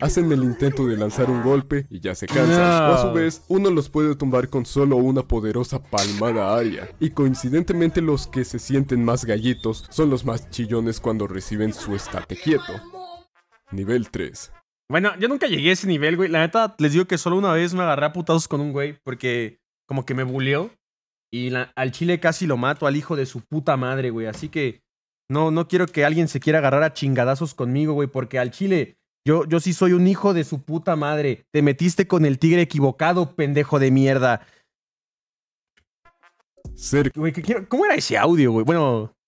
hacen el intento de lanzar un golpe y ya se cansan. a su vez, uno los puede tumbar con solo una poderosa palmada aria. Y coincidentemente los que se sienten más gallitos son los más chillones cuando reciben su estate quieto. Nivel 3. Bueno, yo nunca llegué a ese nivel, güey. La neta, les digo que solo una vez me agarré a putazos con un güey porque como que me buleó. Y al chile casi lo mato al hijo de su puta madre, güey. Así que no, no quiero que alguien se quiera agarrar a chingadazos conmigo, güey, porque al chile yo, yo sí soy un hijo de su puta madre. Te metiste con el tigre equivocado, pendejo de mierda. ¿Cómo era ese audio, güey? Bueno,